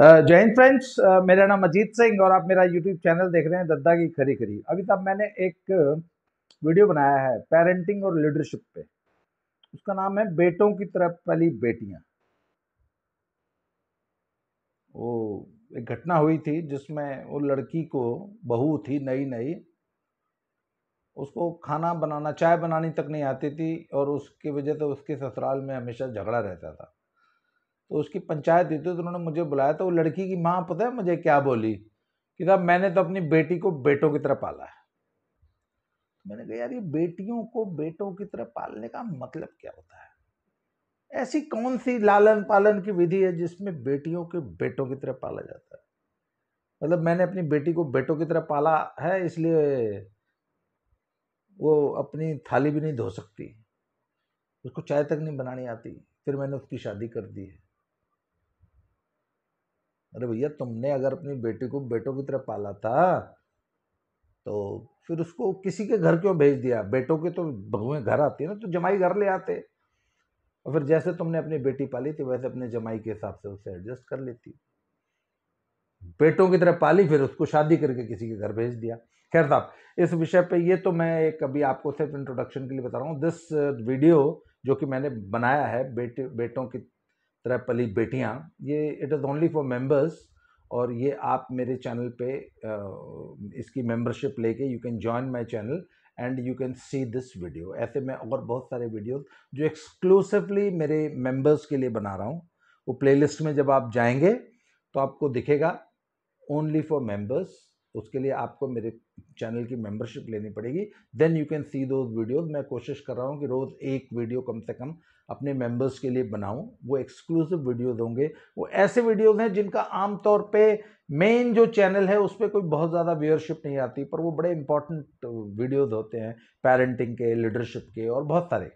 जय हिंद फ्रेंड्स मेरा नाम अजीत सिंह और आप मेरा यूट्यूब चैनल देख रहे हैं दद्दा की खरी खरी अभी तक मैंने एक वीडियो बनाया है पेरेंटिंग और लीडरशिप पे उसका नाम है बेटों की तरफ पहली बेटियां वो एक घटना हुई थी जिसमें वो लड़की को बहू थी नई नई उसको खाना बनाना चाय बनानी तक नहीं आती थी और उसकी वजह से तो उसके ससुराल में हमेशा झगड़ा रहता था तो उसकी पंचायत हुई थी तो उन्होंने मुझे बुलाया तो वो लड़की की माँ पता है मुझे क्या बोली कि साहब मैंने तो अपनी बेटी को बेटों की तरह पाला है मैंने कहा यार ये बेटियों को बेटों की तरह पालने का मतलब क्या होता है ऐसी कौन सी लालन पालन की विधि है जिसमें बेटियों के बेटों की तरह पाला जाता है मतलब मैंने अपनी बेटी को बेटों की तरह पाला है इसलिए वो अपनी थाली भी नहीं धो सकती उसको चाय तक नहीं बनानी आती फिर मैंने उसकी शादी कर दी है अरे भैया तुमने अगर अपनी बेटी को बेटों की तरह पाला था तो फिर उसको किसी के घर क्यों भेज दिया बेटों के तो बहुएं घर आती है ना तो जमाई घर ले आते और फिर जैसे तुमने अपनी बेटी पाली थी वैसे अपने जमाई के हिसाब से उसे एडजस्ट कर लेती बेटों की तरह पाली फिर उसको शादी करके किसी के घर भेज दिया खैर साहब इस विषय पे ये तो मैं एक अभी आपको सिर्फ इंट्रोडक्शन के लिए बता रहा हूँ दिस वीडियो जो कि मैंने बनाया है बेटे बेटों की त्रैपली पली बेटियाँ ये it is only for members और ये आप मेरे चैनल पे इसकी मेंबरशिप लेके you can join my channel and you can see this video ऐसे मैं और बहुत सारे वीडियोस जो एक्सक्लूसिवली मेरे मेंबर्स के लिए बना रहा हूँ वो प्लेलिस्ट में जब आप जाएंगे तो आपको दिखेगा ओनली फॉर मेंबर्स उसके लिए आपको मेरे चैनल की मेंबरशिप लेनी पड़ेगी देन यू कैन सी दो वीडियोज़ मैं कोशिश कर रहा हूँ कि रोज़ एक वीडियो कम से कम अपने मेंबर्स के लिए बनाऊँ वो एक्सक्लूसिव वीडियोज़ होंगे वो ऐसे वीडियोज़ हैं जिनका आमतौर पर मेन जो चैनल है उस पर कोई बहुत ज़्यादा व्यूअरशिप नहीं आती पर वो बड़े इंपॉर्टेंट वीडियोज़ होते हैं पेरेंटिंग के लीडरशिप के और बहुत सारे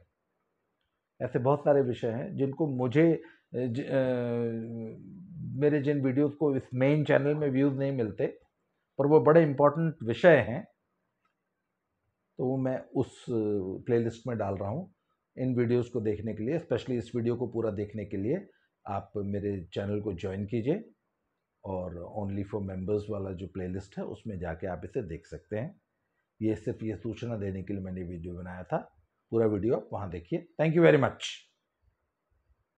ऐसे बहुत सारे विषय हैं जिनको मुझे ज, आ, मेरे जिन वीडियोज़ को इस मेन चैनल में व्यूज़ नहीं मिलते पर वो बड़े इम्पोर्टेंट विषय हैं तो वो मैं उस प्लेलिस्ट में डाल रहा हूँ इन वीडियोस को देखने के लिए स्पेशली इस वीडियो को पूरा देखने के लिए आप मेरे चैनल को ज्वाइन कीजिए और ओनली फॉर मेंबर्स वाला जो प्लेलिस्ट है उसमें जाके आप इसे देख सकते हैं ये सिर्फ ये सूचना देने के लिए मैंने वीडियो बनाया था पूरा वीडियो आप वहाँ देखिए थैंक यू वेरी मच